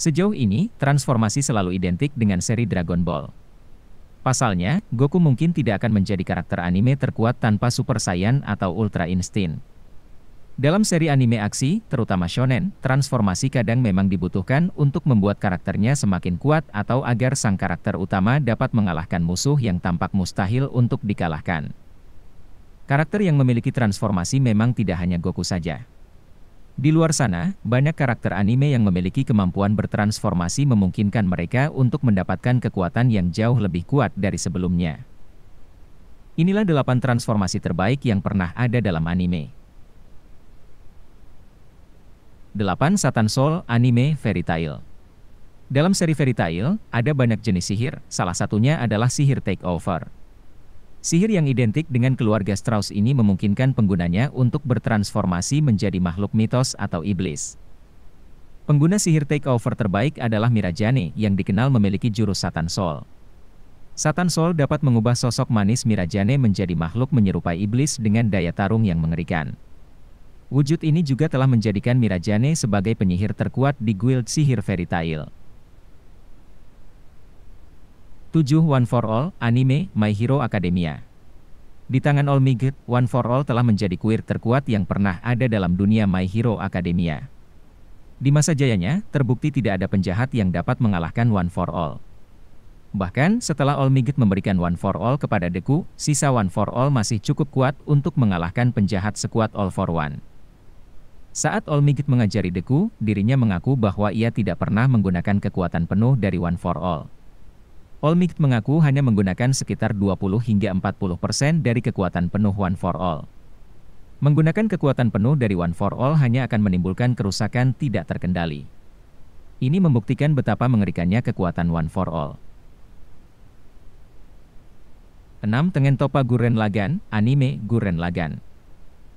Sejauh ini, transformasi selalu identik dengan seri Dragon Ball. Pasalnya, Goku mungkin tidak akan menjadi karakter anime terkuat tanpa Super Saiyan atau Ultra Instinct. Dalam seri anime aksi, terutama shonen, transformasi kadang memang dibutuhkan untuk membuat karakternya semakin kuat atau agar sang karakter utama dapat mengalahkan musuh yang tampak mustahil untuk dikalahkan. Karakter yang memiliki transformasi memang tidak hanya Goku saja. Di luar sana, banyak karakter anime yang memiliki kemampuan bertransformasi memungkinkan mereka untuk mendapatkan kekuatan yang jauh lebih kuat dari sebelumnya. Inilah 8 transformasi terbaik yang pernah ada dalam anime. 8 Satan Soul Anime Fairy Tail Dalam seri Fairy Tail, ada banyak jenis sihir, salah satunya adalah sihir takeover. Sihir yang identik dengan keluarga Strauss ini memungkinkan penggunanya untuk bertransformasi menjadi makhluk mitos atau iblis. Pengguna sihir takeover terbaik adalah Mirajani yang dikenal memiliki jurus Satan Soul. Satan Soul dapat mengubah sosok manis Mirajane menjadi makhluk menyerupai iblis dengan daya tarung yang mengerikan. Wujud ini juga telah menjadikan Mirajane sebagai penyihir terkuat di guild sihir Fairy Tail. 7 One for All, anime My Hero Academia. Di tangan All Olmigit, One for All telah menjadi kuir terkuat yang pernah ada dalam dunia My Hero Academia. Di masa jayanya, terbukti tidak ada penjahat yang dapat mengalahkan One for All. Bahkan setelah All Migit memberikan One for All kepada Deku, sisa One for All masih cukup kuat untuk mengalahkan penjahat sekuat All for One. Saat All Migit mengajari Deku, dirinya mengaku bahwa ia tidak pernah menggunakan kekuatan penuh dari One for All. Olmik mengaku hanya menggunakan sekitar 20 hingga 40 persen dari kekuatan penuh One for All. Menggunakan kekuatan penuh dari One for All hanya akan menimbulkan kerusakan tidak terkendali. Ini membuktikan betapa mengerikannya kekuatan One for All. 6. Tengen Topa Guren Lagan, anime Guren Lagan.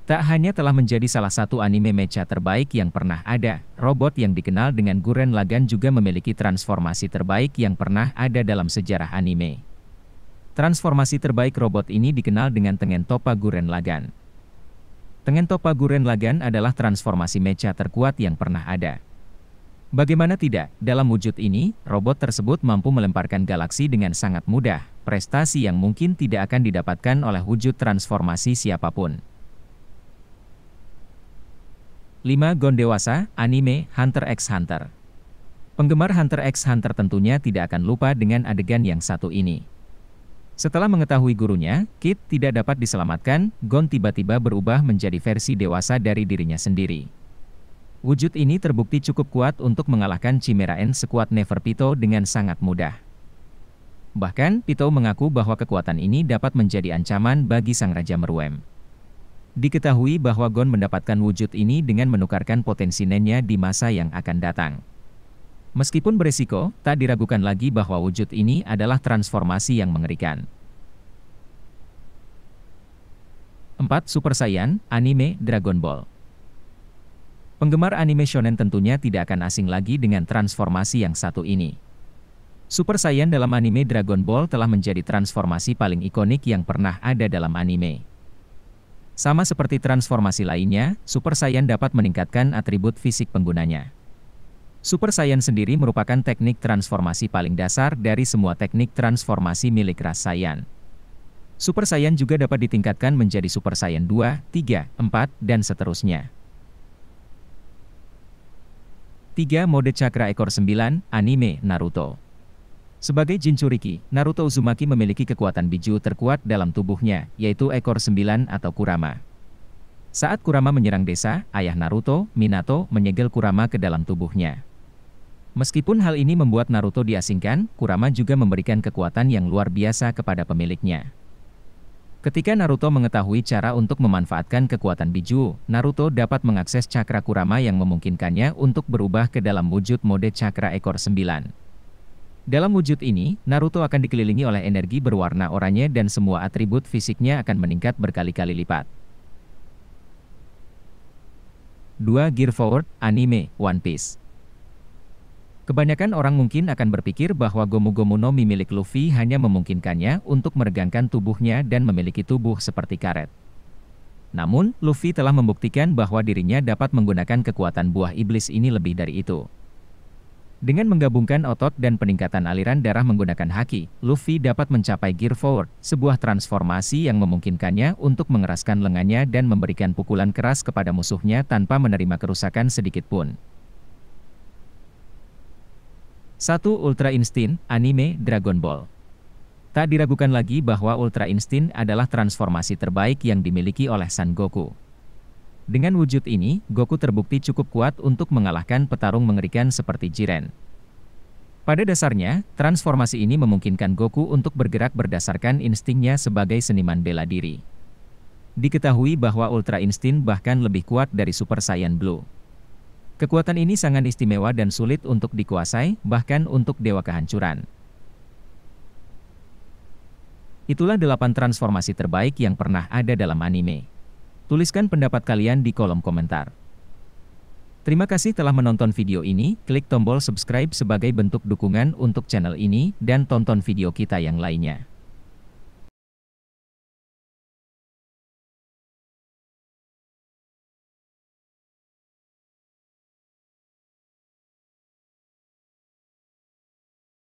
Tak hanya telah menjadi salah satu anime mecha terbaik yang pernah ada, robot yang dikenal dengan Guren Lagan juga memiliki transformasi terbaik yang pernah ada dalam sejarah anime. Transformasi terbaik robot ini dikenal dengan Tengen Topa Guren Lagan. Tengen Topa Guren Lagan adalah transformasi mecha terkuat yang pernah ada. Bagaimana tidak, dalam wujud ini, robot tersebut mampu melemparkan galaksi dengan sangat mudah, prestasi yang mungkin tidak akan didapatkan oleh wujud transformasi siapapun. 5. Gon Dewasa, Anime Hunter x Hunter Penggemar Hunter x Hunter tentunya tidak akan lupa dengan adegan yang satu ini. Setelah mengetahui gurunya, Kit tidak dapat diselamatkan, Gon tiba-tiba berubah menjadi versi dewasa dari dirinya sendiri. Wujud ini terbukti cukup kuat untuk mengalahkan Chimera N sekuat Never Pito dengan sangat mudah. Bahkan, Pito mengaku bahwa kekuatan ini dapat menjadi ancaman bagi Sang Raja Meruem. Diketahui bahwa Gon mendapatkan wujud ini dengan menukarkan potensi nennya di masa yang akan datang. Meskipun beresiko, tak diragukan lagi bahwa wujud ini adalah transformasi yang mengerikan. 4. Super Saiyan, anime Dragon Ball Penggemar anime shonen tentunya tidak akan asing lagi dengan transformasi yang satu ini. Super Saiyan dalam anime Dragon Ball telah menjadi transformasi paling ikonik yang pernah ada dalam anime. Sama seperti transformasi lainnya, Super Saiyan dapat meningkatkan atribut fisik penggunanya. Super Saiyan sendiri merupakan teknik transformasi paling dasar dari semua teknik transformasi milik ras Saiyan. Super Saiyan juga dapat ditingkatkan menjadi Super Saiyan 2, 3, 4, dan seterusnya. 3 Mode Cakra Ekor 9, Anime Naruto sebagai Jinchuriki, Naruto Uzumaki memiliki kekuatan biju terkuat dalam tubuhnya, yaitu ekor sembilan atau Kurama. Saat Kurama menyerang desa, ayah Naruto, Minato, menyegel Kurama ke dalam tubuhnya. Meskipun hal ini membuat Naruto diasingkan, Kurama juga memberikan kekuatan yang luar biasa kepada pemiliknya. Ketika Naruto mengetahui cara untuk memanfaatkan kekuatan biju, Naruto dapat mengakses cakra Kurama yang memungkinkannya untuk berubah ke dalam wujud mode cakra ekor sembilan. Dalam wujud ini, Naruto akan dikelilingi oleh energi berwarna oranye dan semua atribut fisiknya akan meningkat berkali-kali lipat. 2. Gear Forward, Anime, One Piece Kebanyakan orang mungkin akan berpikir bahwa Gomu Gomu no Mi milik Luffy hanya memungkinkannya untuk meregangkan tubuhnya dan memiliki tubuh seperti karet. Namun, Luffy telah membuktikan bahwa dirinya dapat menggunakan kekuatan buah iblis ini lebih dari itu. Dengan menggabungkan otot dan peningkatan aliran darah menggunakan haki, Luffy dapat mencapai gear forward, sebuah transformasi yang memungkinkannya untuk mengeraskan lengannya dan memberikan pukulan keras kepada musuhnya tanpa menerima kerusakan sedikit pun. Satu Ultra Instinct, anime Dragon Ball. Tak diragukan lagi bahwa Ultra Instinct adalah transformasi terbaik yang dimiliki oleh San Goku. Dengan wujud ini, Goku terbukti cukup kuat untuk mengalahkan petarung mengerikan seperti Jiren. Pada dasarnya, transformasi ini memungkinkan Goku untuk bergerak berdasarkan instingnya sebagai seniman bela diri. Diketahui bahwa Ultra Instinct bahkan lebih kuat dari Super Saiyan Blue. Kekuatan ini sangat istimewa dan sulit untuk dikuasai, bahkan untuk Dewa Kehancuran. Itulah delapan transformasi terbaik yang pernah ada dalam anime. Tuliskan pendapat kalian di kolom komentar. Terima kasih telah menonton video ini, klik tombol subscribe sebagai bentuk dukungan untuk channel ini, dan tonton video kita yang lainnya.